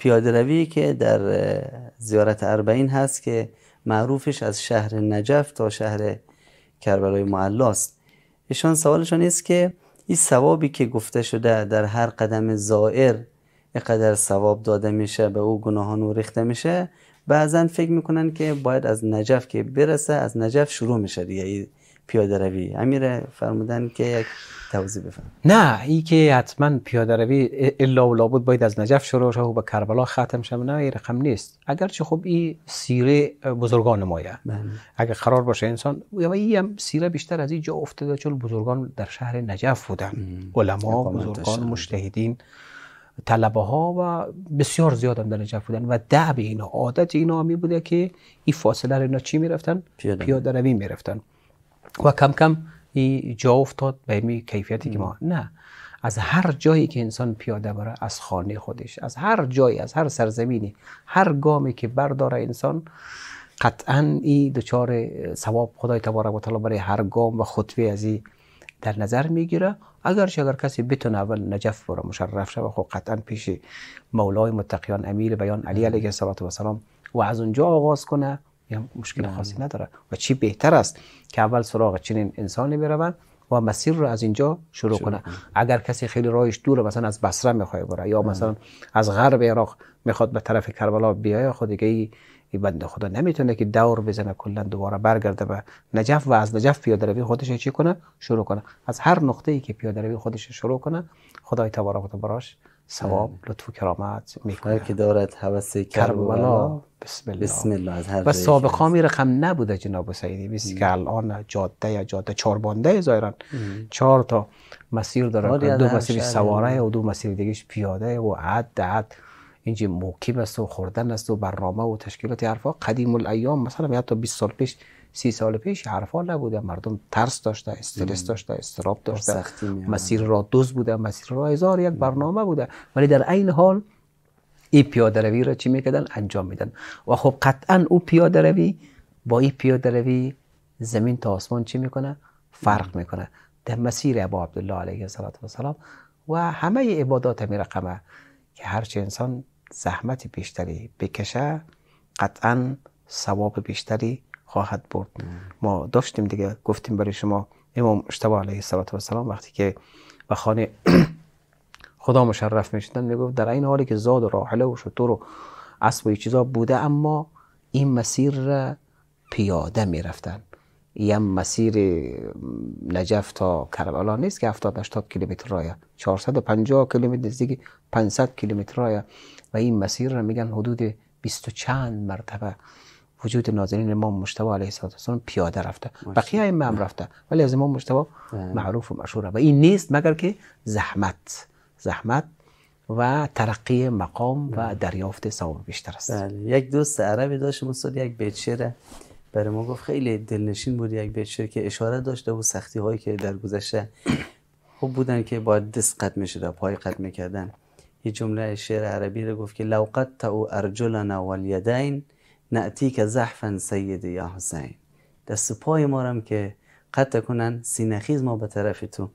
پیاده روی که در زیارت اربعین هست که معروفش از شهر نجف تا شهر کربلای معلاست ایشان سوالشان است که این ثوابی که گفته شده در هر قدم زائر اقدر ثواب داده میشه به او گناهان ریخته میشه بعضا فکر میکنن که باید از نجف که برسه از نجف شروع میشه دیگه پیاده روی امیر فرمودن که یک توضیح بفهم نه ای که حتما پیاده روی الا و لابد باید از نجف شروع شه و به کربلا ختم شه. نه این رقم نیست اگرچه خب این سیره بزرگان مایه بله. اگر قرار باشه انسان ای هم سیره بیشتر از این جا افتاده چون بزرگان در شهر نجف بودن علما بزرگان مجتهدین طلبه ها و بسیار زیاد هم در نجف بودن و به اینا عادت اینا می بوده که این فاصله رو اینا چی میرفتن پیاده روی میرفتن و کم کم این جا افتاد به این کیفیتی که ما نه از هر جایی که انسان پیاده بره از خانه خودش از هر جایی از هر سرزمینی هر گامی که برداره انسان قطعا این دچار ثواب خدای تبارک و تعالی برای هر گام و خطوه از این در نظر میگیره اگر اگر کسی بتونه اول نجف بره مشرف شه خب قطعا پیش مولای متقیان امیل بیان علی علیه السلام و از اونجا آغاز کنه یا مشکل خاصی نداره و چی بهتر است که اول سراغ چنین انسانی بروند و مسیر رو از اینجا شروع, کنه اگر کسی خیلی راهش دوره مثلا از بصره میخواد بره یا مثلا از غرب عراق میخواد به طرف کربلا بیای، خود خب دیگه این بنده خدا نمیتونه که دور بزنه کلا دوباره برگرده به نجف و از نجف پیاده روی خودش چی کنه شروع کنه از هر نقطه ای که پیاده روی خودش شروع کنه خدای تبارک و براش ثواب لطف و کرامت که دارد حوث کربلا بسم الله بسم الله از هر و سابقا می رقم نبوده جناب سیدی بیست که الان جاده یا جاده چهار بانده زایران. چهار تا مسیر داره دو مسیر سواره یعنی. و دو مسیر دیگهش پیاده و عد عد اینجا موکب است و خوردن است و برنامه و تشکیلات حرفا قدیم الایام مثلا تا 20 سال پیش سی سال پیش حرفا نبوده مردم ترس داشته استرس داشته استراب داشته مسیر را دوز بوده مسیر را هزار یک برنامه بوده ولی در این حال این پیاده روی را چی میکردن انجام میدن و خب قطعا او پیاده روی با این پیاده روی زمین تا آسمان چی میکنه فرق میکنه در مسیر ابا عبدالله علیه السلام و همه عبادات می رقمه که هرچه انسان زحمت بیشتری بکشه قطعا ثواب بیشتری خواهد برد ما داشتیم دیگه گفتیم برای شما امام اشتبه علیه السلام وقتی که به خانه خدا مشرف میشدن میگفت در این حالی که زاد و راحله و شطور و اسب و چیزا بوده اما این مسیر را پیاده میرفتن یه مسیر نجف تا کربلا نیست که 70 80 کیلومتر 450 کیلومتر دیگه 500 کیلومتر و این مسیر را میگن حدود 20 چند مرتبه وجود ناظرین امام مشتبه علیه السلام پیاده رفته بقیه امام رفته ولی از امام مشتبه معروف و مشهوره و این نیست مگر که زحمت زحمت و ترقی مقام و دریافت ثواب بیشتر است بله. یک دوست عربی داشت مصاد یک بیت شعر برای ما گفت خیلی دلنشین بود یک بیت که اشاره داشته و سختی هایی که در گذشته خوب بودن که باید دست قد میشد پای قد میکردن یه جمله شعر عربی رو گفت که لو قد ارجلنا والیدین نعتی که زحفن سیدی یا حسین دست پای مارم که قطع کنن سینخیز ما به طرف تو